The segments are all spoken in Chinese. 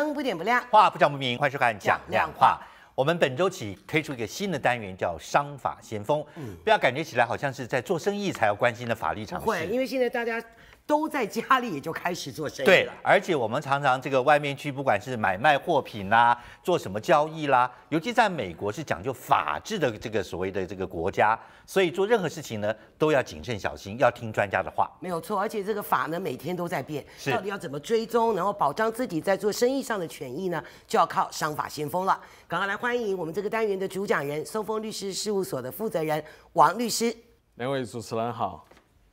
灯不点不亮，话不讲不明。欢迎收看《讲亮话》。我们本周起推出一个新的单元，叫“商法先锋”。嗯，不要感觉起来好像是在做生意才要关心的法律常识。会，因为现在大家。都在家里，也就开始做生意。对，而且我们常常这个外面去，不管是买卖货品啦，做什么交易啦，尤其在美国是讲究法治的这个所谓的这个国家，所以做任何事情呢都要谨慎小心，要听专家的话。没有错，而且这个法呢每天都在变，到底要怎么追踪，然后保障自己在做生意上的权益呢，就要靠商法先锋了。赶快来欢迎我们这个单元的主讲人，松风律师事务所的负责人王律师。两位主持人好，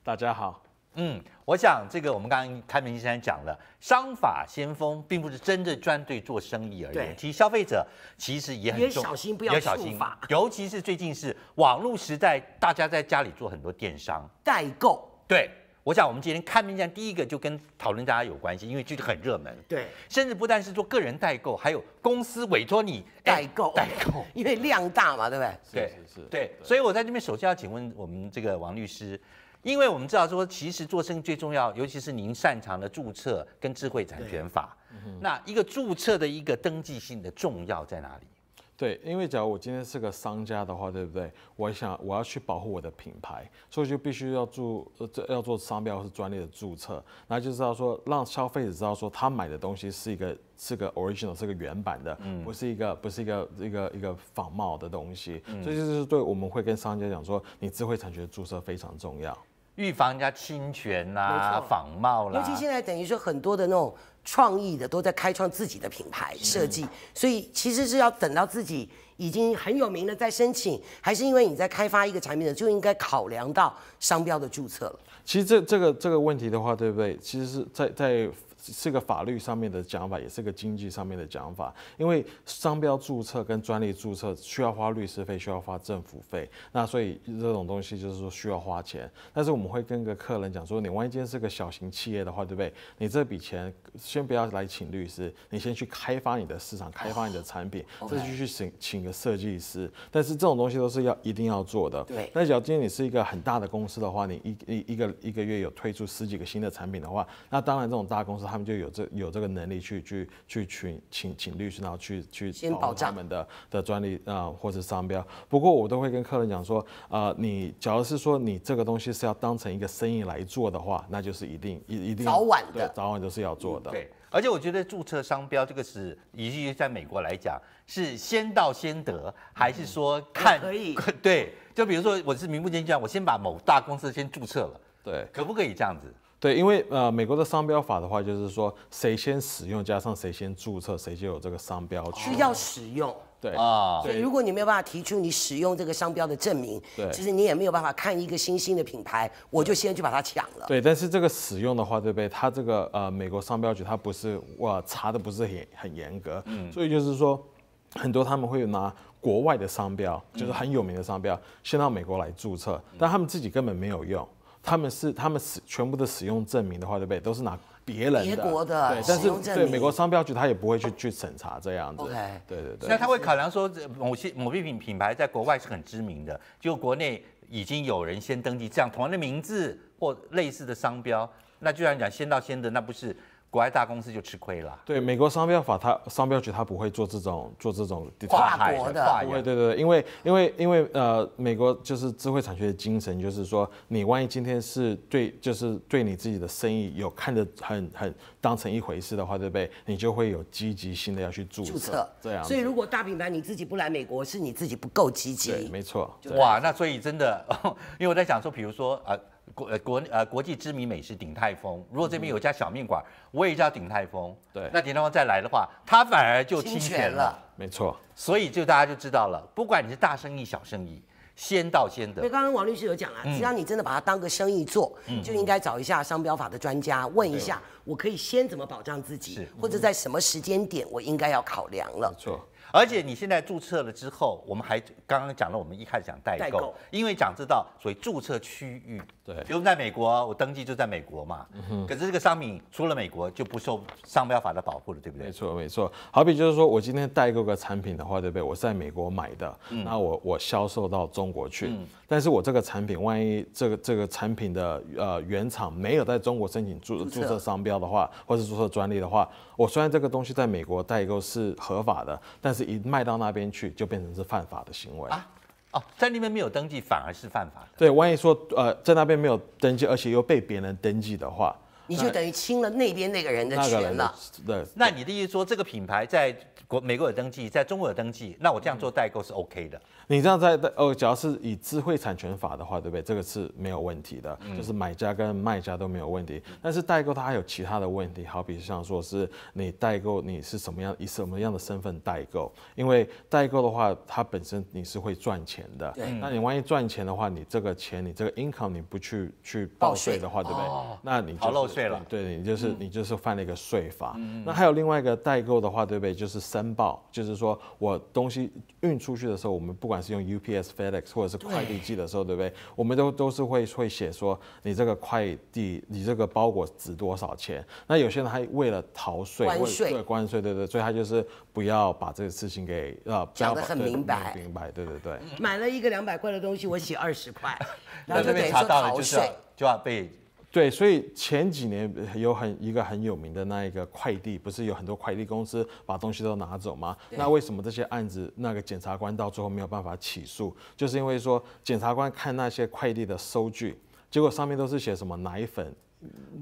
大家好。嗯，我想这个我们刚刚开明先生讲了，商法先锋并不是真正专对做生意而言，其实消费者其实也很重要，要小心，尤其是最近是网络时代，大家在家里做很多电商代购。对，我想我们今天开面先第一个就跟讨论大家有关系，因为这个很热门，对，甚至不但是做个人代购，还有公司委托你代购，代购，因为量大嘛，对不对？对，是是是，对，所以我在这边首先要请问我们这个王律师。因为我们知道说，其实做生意最重要，尤其是您擅长的注册跟智慧产权法。那一个注册的一个登记性的重要在哪里？对，因为假如我今天是个商家的话，对不对？我想我要去保护我的品牌，所以就必须要注呃，要做商标或是专利的注册。那就是要说，让消费者知道说，他买的东西是一个是个 original，是个原版的，不是一个不是一个一个一个仿冒的东西。所以就是对，我们会跟商家讲说，你智慧产权注册非常重要。预防人家侵权啦，仿冒啦，尤其现在等于说很多的那种创意的都在开创自己的品牌设计，所以其实是要等到自己已经很有名了再申请，还是因为你在开发一个产品的就应该考量到商标的注册了。其实这这个这个问题的话，对不对？其实是在在。是个法律上面的讲法，也是个经济上面的讲法。因为商标注册跟专利注册需要花律师费，需要花政府费，那所以这种东西就是说需要花钱。但是我们会跟个客人讲说，你万一今天是个小型企业的话，对不对？你这笔钱先不要来请律师，你先去开发你的市场，开发你的产品，再去去请请个设计师。但是这种东西都是要一定要做的。对。那假如今天你是一个很大的公司的话，你一一一个一个月有推出十几个新的产品的话，那当然这种大公司。他们就有这有这个能力去去去请请请律师，然后去去保找他们的的专利啊，或者商标。不过我都会跟客人讲说，呃，你假如是说你这个东西是要当成一个生意来做的话，那就是一定一一定早晚的早晚都是要做的。对，而且我觉得注册商标这个是，至于在美国来讲，是先到先得，还是说看可以？对，就比如说我是名不见传，我先把某大公司先注册了，对，可不可以这样子？对，因为呃，美国的商标法的话，就是说谁先使用加上谁先注册，谁就有这个商标权。要使用，对啊。所以如果你没有办法提出你使用这个商标的证明，对，其实你也没有办法看一个新兴的品牌，我就先去把它抢了。对，但是这个使用的话，对不对？它这个呃，美国商标局它不是，我查的不是很很严格，嗯。所以就是说，很多他们会拿国外的商标，就是很有名的商标，先到美国来注册，但他们自己根本没有用。他们是他们使全部的使用证明的话，对不对？都是拿别人的，对，但是对美国商标局，他也不会去去审查这样子。OK，对对对。那他会考量说，某些某一品品牌在国外是很知名的，就国内已经有人先登记这样同样的名字或类似的商标，那居然讲先到先得，那不是？国外大公司就吃亏了。对，美国商标法，它商标局它不会做这种做这种跨国的。对对对，因为因为因为呃，美国就是智慧产权的精神，就是说，你万一今天是对，就是对你自己的生意有看着很很当成一回事的话，对不对？你就会有积极性的要去注注册这样。所以如果大品牌你自己不来美国，是你自己不够积极。对，没错。哇，那所以真的，因为我在想说，比如说啊。国呃国呃国际知名美食鼎泰丰，如果这边有家小面馆，我也叫鼎泰丰，对，那鼎泰丰再来的话，他反而就侵权了，没错，所以就大家就知道了，不管你是大生意小生意，先到先得。所以刚刚王律师有讲啊，只要你真的把它当个生意做，就应该找一下商标法的专家问一下，我可以先怎么保障自己，或者在什么时间点我应该要考量了，没错。而且你现在注册了之后，我们还刚刚讲了，我们一开始讲代购，因为讲这道所谓注册区域，对，比如在美国，我登记就在美国嘛，嗯可是这个商品出了美国就不受商标法的保护了，对不对？没错没错。好比就是说我今天代购个产品的话，对不对？我是在美国买的，那我我销售到中国去，但是我这个产品，万一这个这个产品的呃原厂没有在中国申请注注册商标的话，或者注册专利的话，我虽然这个东西在美国代购是合法的，但是一卖到那边去，就变成是犯法的行为啊！哦，在那边没有登记，反而是犯法。对，万一说呃，在那边没有登记，而且又被别人登记的话。你就等于清了那边那个人的权了。对。那你的意思说，这个品牌在国美国有登记，在中国有登记，那我这样做代购是 OK 的？你这样在哦，只要是以智慧产权法的话，对不对？这个是没有问题的，就是买家跟卖家都没有问题。但是代购它还有其他的问题，好比像说是你代购，你是什么样以什么样的身份代购？因为代购的话，它本身你是会赚钱的。对。那你万一赚钱的话，你这个钱你这个 income 你不去去报税的话，对不对？哦。那你就。税了，对你就是你就是犯了一个税法。那还有另外一个代购的话，对不对？就是申报，就是说我东西运出去的时候，我们不管是用 UPS FedEx 或者是快递寄的时候，对不对？我们都都是会会写说，你这个快递，你这个包裹值多少钱？那有些人他为了逃税，关税，关税，对对，所以他就是不要把这个事情给呃讲的很明白，明白，对对对。买了一个两百块的东西，我写二十块，那就被查到了，就是，就要被。对，所以前几年有很一个很有名的那一个快递，不是有很多快递公司把东西都拿走吗？那为什么这些案子那个检察官到最后没有办法起诉？就是因为说检察官看那些快递的收据，结果上面都是写什么奶粉。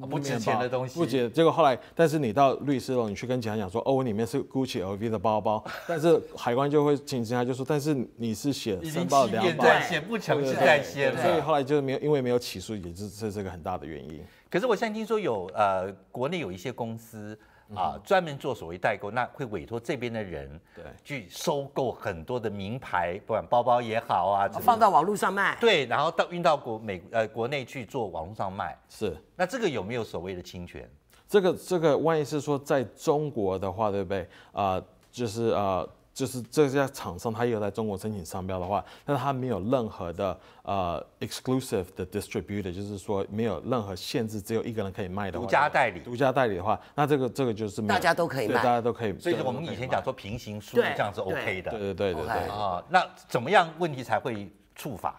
不值钱的东西，不值。结果后来，但是你到律师楼，你去跟警察讲说：“哦，我里面是 Gucci LV 的包包。”但是海关就会请警察就说：“但是你是写申报的，骗写不诚实在先。”所以后来就没有，因为没有起诉，也是这是个很大的原因。可是我现在听说有呃，国内有一些公司。啊，专门做所谓代购，那会委托这边的人对去收购很多的名牌，不管包包也好啊，放到网络上卖。对，然后到运到国美呃国内去做网络上卖。是，那这个有没有所谓的侵权？这个这个万一是说在中国的话，对不对？啊，就是啊。就是这家厂商，他有在中国申请商标的话，那他没有任何的呃 exclusive 的 distributor，就是说没有任何限制，只有一个人可以卖的。独家代理。独家代理的话，那这个这个就是大家都可以，所大家都可以。所以我们以前讲说平行书这样是 OK 的。对对对对对啊，那怎么样问题才会触法？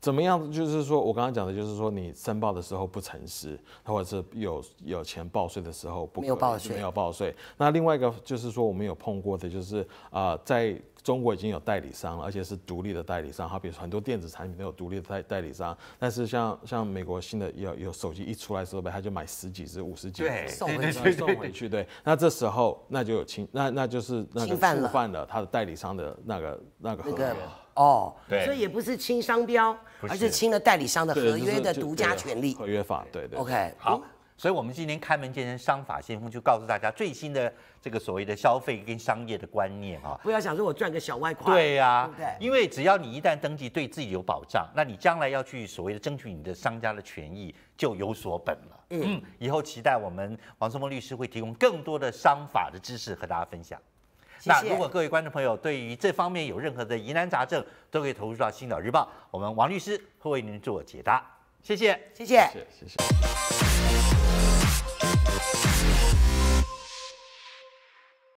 怎么样？就是说，我刚刚讲的，就是说，你申报的时候不诚实，或者是有有钱报税的时候没有报税。没有报税。那另外一个就是说，我们有碰过的，就是啊，在中国已经有代理商了，而且是独立的代理商。好比如很多电子产品都有独立代代理商，但是像像美国新的有有手机一出来的时候，他就买十几只、五十几只送回去送回去。对，那这时候那就有侵那那就是那个触犯了他的代理商的那个那个合约。哦，所以也不是清商标，而是清了代理商的合约的独家权利。合约法，对对。OK，好。所以，我们今天开门见山，商法先锋就告诉大家最新的这个所谓的消费跟商业的观念啊！不要想说我赚个小外快。对呀，对因为只要你一旦登记，对自己有保障，那你将来要去所谓的争取你的商家的权益，就有所本了。嗯，以后期待我们黄松峰律师会提供更多的商法的知识和大家分享。那如果各位观众朋友对于这方面有任何的疑难杂症，都可以投入到《青岛日报》，我们王律师会为您做解答。谢谢，谢谢，谢谢。